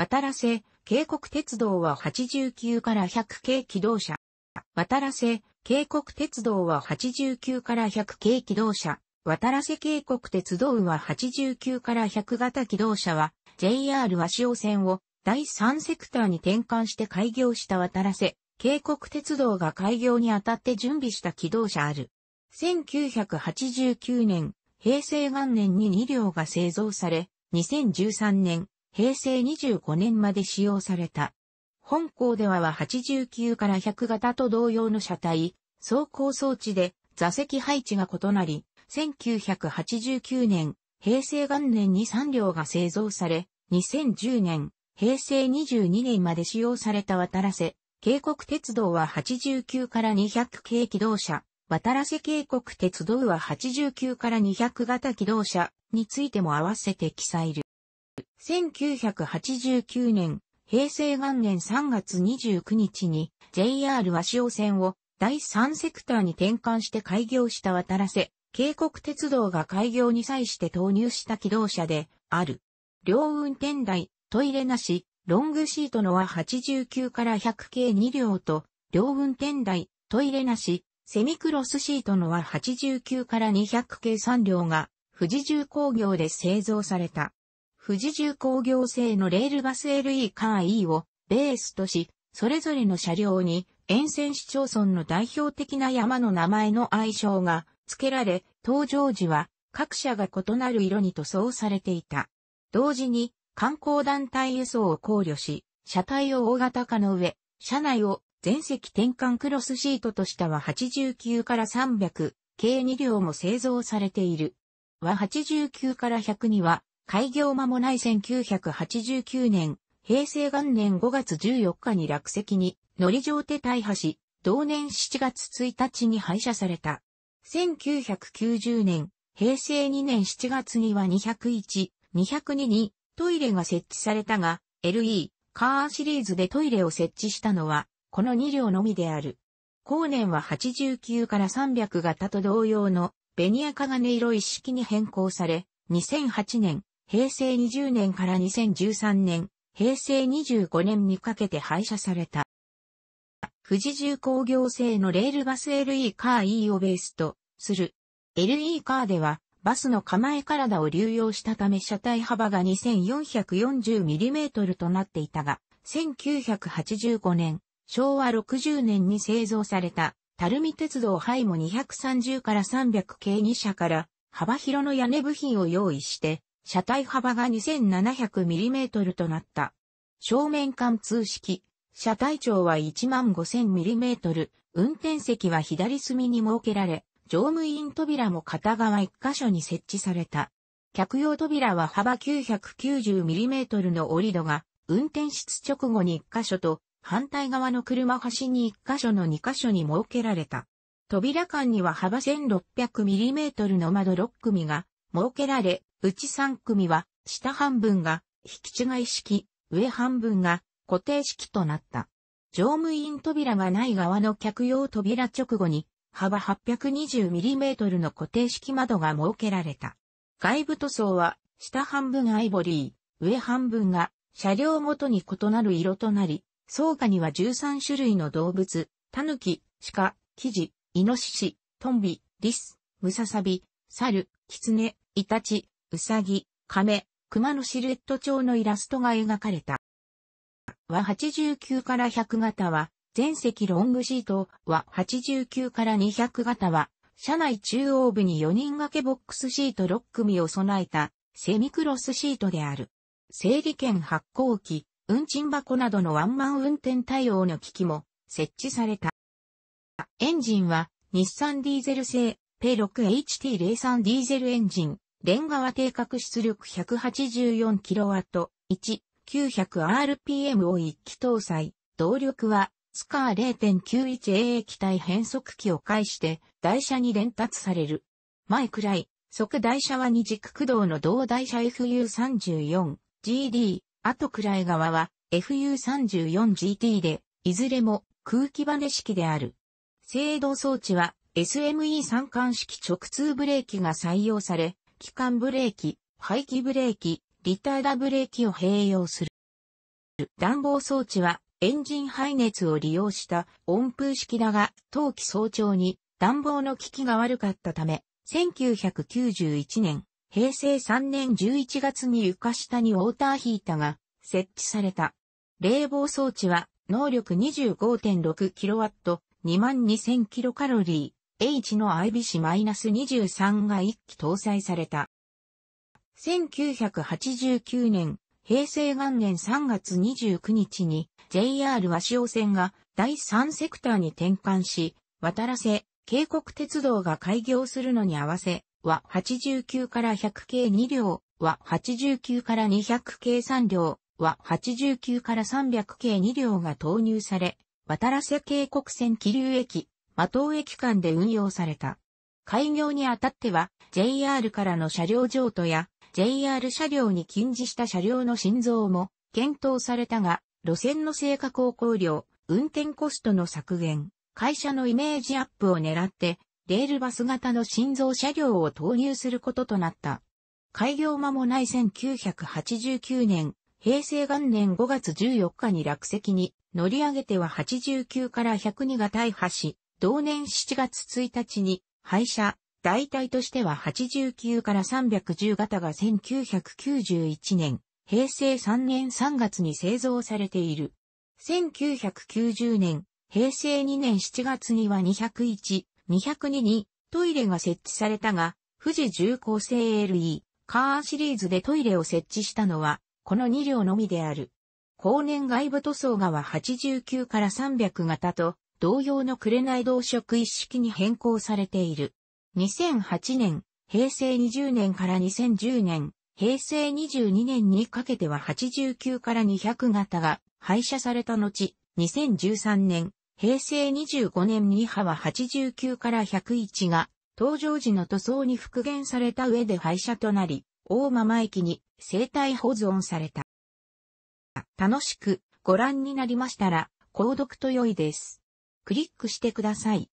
渡らせ、渓谷鉄道は89から100系機動車。渡らせ、渓谷鉄道は89から100系機動車。渡らせ渓谷鉄道は89から100型機動車は JR 和塩線を第3セクターに転換して開業した渡らせ、渓谷鉄道が開業にあたって準備した機動車ある。1989年、平成元年に2両が製造され、2013年、平成25年まで使用された。本校ではは89から100型と同様の車体、走行装置で座席配置が異なり、1989年、平成元年に3両が製造され、2010年、平成22年まで使用された渡らせ、渓谷鉄道は89から200系機動車、渡らせ渓谷鉄道は89から200型機動車についても合わせて記載る。1989年、平成元年3月29日に JR 和潮線を第3セクターに転換して開業した渡らせ、渓谷鉄道が開業に際して投入した機動車である。両運転台、トイレなし、ロングシートのは89から100系2両と、両運転台、トイレなし、セミクロスシートのは89から200系3両が、富士重工業で製造された。富士重工業製のレールバス LE カー E をベースとし、それぞれの車両に沿線市町村の代表的な山の名前の愛称が付けられ、登場時は各社が異なる色に塗装されていた。同時に観光団体輸送を考慮し、車体を大型化の上、車内を全席転換クロスシートとしたは89から300、計2両も製造されている。は89から100には開業間もない1989年、平成元年5月14日に落石に乗り上手大破し、同年7月1日に廃車された。1990年、平成2年7月には201、202にトイレが設置されたが、LE、カーシリーズでトイレを設置したのは、この2両のみである。後年は89から300型と同様のベニヤ鋼色一式に変更され、2008年、平成20年から2013年、平成25年にかけて廃車された。富士重工業製のレールバス LE カー E をベースとする。LE カーでは、バスの構え体を流用したため車体幅が 2440mm となっていたが、1985年、昭和60年に製造された、るみ鉄道ハイモ230から300系2車から、幅広の屋根部品を用意して、車体幅が 2700mm となった。正面貫通式、車体長は 15000mm、運転席は左隅に設けられ、乗務員扉も片側1箇所に設置された。客用扉は幅 990mm の折り戸が、運転室直後に1箇所と、反対側の車端に1箇所の2箇所に設けられた。扉間には幅 1600mm の窓6組が設けられ、うち3組は、下半分が、引き違い式、上半分が、固定式となった。乗務員扉がない側の客用扉直後に、幅 820mm の固定式窓が設けられた。外部塗装は、下半分アイボリー、上半分が、車両ごとに異なる色となり、草下には13種類の動物、狸、鹿、キジ、イノシシ、トンビ、リス、ムササビ、サル、キツネ、イタチ、うさぎ、亀、熊のシルエット調のイラストが描かれた。は89から100型は、全席ロングシートは89から200型は、車内中央部に4人掛けボックスシート6組を備えたセミクロスシートである。整理券発行機、運賃箱などのワンマン運転対応の機器も設置された。エンジンは日産ディーゼル製 P6HT03 ディーゼルエンジンレンガは定格出力 184kW1900rpm を一機搭載。動力はスカー 0.91A 液体変速機を介して台車に連達される。前くらい、即台車は二軸駆動の同台車 FU34GD、後くらい側は FU34GT で、いずれも空気バネ式である。制動装置は SME 三冠式直通ブレーキが採用され、機関ブレーキ、排気ブレーキ、リターダブレーキを併用する。暖房装置はエンジン排熱を利用した温風式だが、冬季早朝に暖房の効きが悪かったため、1991年、平成3年11月に床下にウォーターヒータが設置された。冷房装置は能力 25.6kW、22,000kcal、H の IBC-23 が一機搭載された。1989年、平成元年3月29日に JR 和潮線が第3セクターに転換し、渡らせ、渓谷鉄道が開業するのに合わせ、は89から100系2両、は89から200系3両、は89から300系2両が投入され、渡らせ渓谷線気流駅、間東駅間で運用された。開業にあたっては JR からの車両譲渡や JR 車両に禁じした車両の新造も検討されたが、路線の性格を考慮、運転コストの削減、会社のイメージアップを狙って、レールバス型の新造車両を投入することとなった。開業間もない1989年、平成元年5月14日に落石に乗り上げては89から102が大破し、同年7月1日に、廃車、代替としては89から310型が1991年、平成3年3月に製造されている。1990年、平成2年7月には201、202にトイレが設置されたが、富士重工製 LE、カーシリーズでトイレを設置したのは、この2両のみである。後年外部塗装がは89から300型と、同様の紅同色一式に変更されている。2008年、平成20年から2010年、平成22年にかけては89から200型が廃車された後、2013年、平成25年に派は89から101が、登場時の塗装に復元された上で廃車となり、大間前駅に生体保存された。楽しくご覧になりましたら、購読と良いです。クリックしてください。